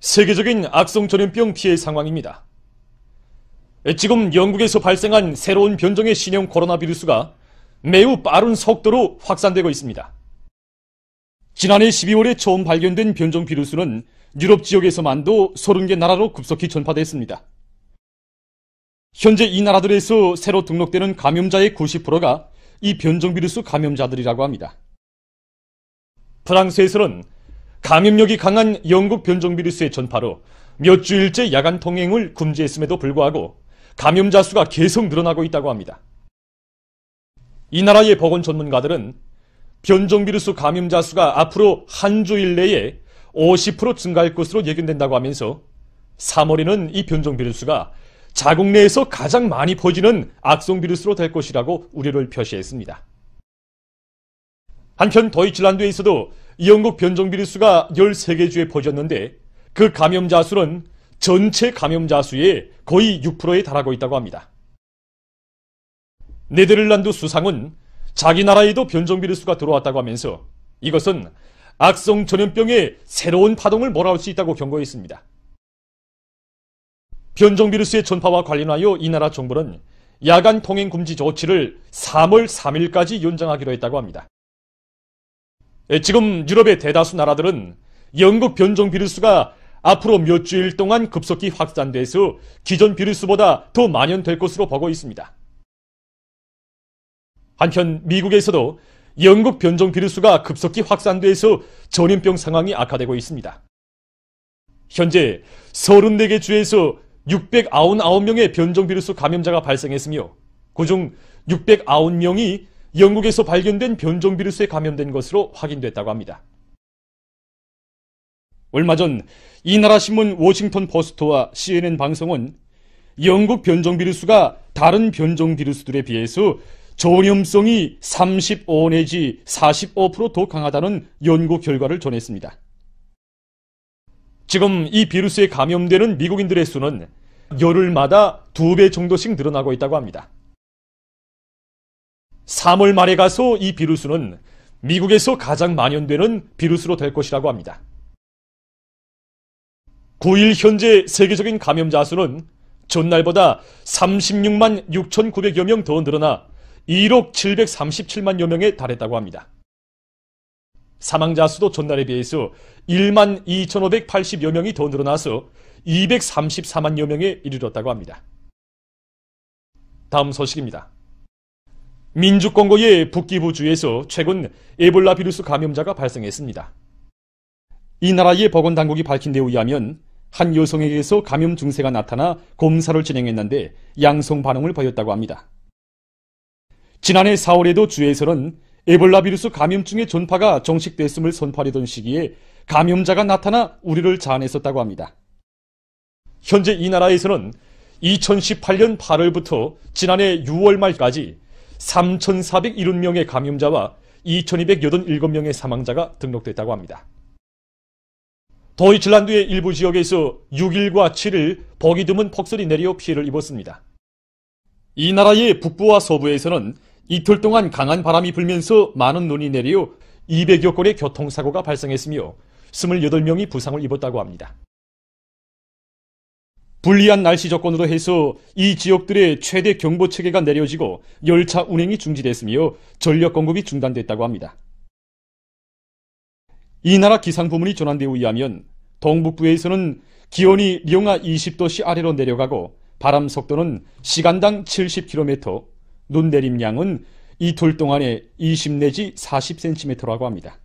세계적인 악성 전염병 피해 상황입니다. 지금 영국에서 발생한 새로운 변종의 신형 코로나 비루스가 매우 빠른 속도로 확산되고 있습니다. 지난해 12월에 처음 발견된 변종 비루스는 유럽 지역에서만도 30개 나라로 급속히 전파됐습니다. 현재 이 나라들에서 새로 등록되는 감염자의 90%가 이 변종 비루스 감염자들이라고 합니다. 프랑스에서는 감염력이 강한 영국 변종 비루스의 전파로 몇 주일째 야간 통행을 금지했음에도 불구하고 감염자 수가 계속 늘어나고 있다고 합니다. 이 나라의 보건 전문가들은 변종 비루스 감염자 수가 앞으로 한 주일 내에 50% 증가할 것으로 예견된다고 하면서 3월에는 이 변종 비루스가 자국 내에서 가장 많이 퍼지는 악성 비루스로 될 것이라고 우려를 표시했습니다. 한편 더이칠란드에 서도 영국 변종비리 수가 13개 주에 퍼졌는데 그 감염자 수는 전체 감염자 수의 거의 6%에 달하고 있다고 합니다. 네덜란드 수상은 자기 나라에도 변종비리 수가 들어왔다고 하면서 이것은 악성 전염병의 새로운 파동을 몰아올 수 있다고 경고했습니다. 변종비루스의 전파와 관련하여 이 나라 정부는 야간 통행 금지 조치를 3월 3일까지 연장하기로 했다고 합니다. 예, 지금 유럽의 대다수 나라들은 영국 변종 비루스가 앞으로 몇 주일 동안 급속히 확산돼서 기존 비루스보다 더 만연될 것으로 보고 있습니다. 한편 미국에서도 영국 변종 비루스가 급속히 확산돼서 전염병 상황이 악화되고 있습니다. 현재 34개 주에서 699명의 변종 비루스 감염자가 발생했으며 그 중 699명이 영국에서 발견된 변종 비루스에 감염된 것으로 확인됐다고 합니다. 얼마 전 이 나라 신문 워싱턴 포스트와 CNN 방송은 영국 변종 비루스가 다른 변종 비루스들에 비해서 전염성이 35 내지 45%더 강하다는 연구 결과를 전했습니다. 지금 이 비루스에 감염되는 미국인들의 수는 열흘마다 두배 정도씩 늘어나고 있다고 합니다. 3월 말에 가서 이 비루스는 미국에서 가장 만연되는 비루스로 될 것이라고 합니다. 9일 현재 세계적인 감염자 수는 전날보다 36만 6,900여 명 더 늘어나 1억 737만여 명에 달했다고 합니다. 사망자 수도 전날에 비해서 1만 2,580여 명이 더 늘어나서 234만여 명에 이르렀다고 합니다. 다음 소식입니다. 민주 k 고의 북기부주에서 최근 에볼라 비루스 감염자가 발생했습니다. 이 나라의 보건당국이 밝힌 데 의하면 한 여성에게서 감염 증세가 나타나 검사를 진행했는데 양성 반응을 보였다고 합니다. 지난해 4월에도 주에서는 에볼라 비루스 감염증의 전파가 정식됐음을 선포하려던 시기에 감염자가 나타나 우리를 자아냈었다고 합니다. 현재 이 나라에서는 2018년 8월부터 지난해 6월 말까지 3,470명의 감염자와 2,287명의 사망자가 등록됐다고 합니다. 도이칠란드의 일부 지역에서 6일과 7일 버기 드문 폭설이 내려 피해를 입었습니다. 이 나라의 북부와 서부에서는 이틀 동안 강한 바람이 불면서 많은 눈이 내려 200여 건의 교통사고가 발생했으며 28명이 부상을 입었다고 합니다. 불리한 날씨 조건으로 해서 이 지역들의 최대 경보 체계가 내려지고 열차 운행이 중지됐으며 전력 공급이 중단됐다고 합니다. 이 나라 기상부문이 전환되에 의하면 동북부에서는 기온이 영하 20도씨 아래로 내려가고 바람 속도는 시간당 70km, 눈 내림량은 이틀 동안에 20 내지 40cm라고 합니다.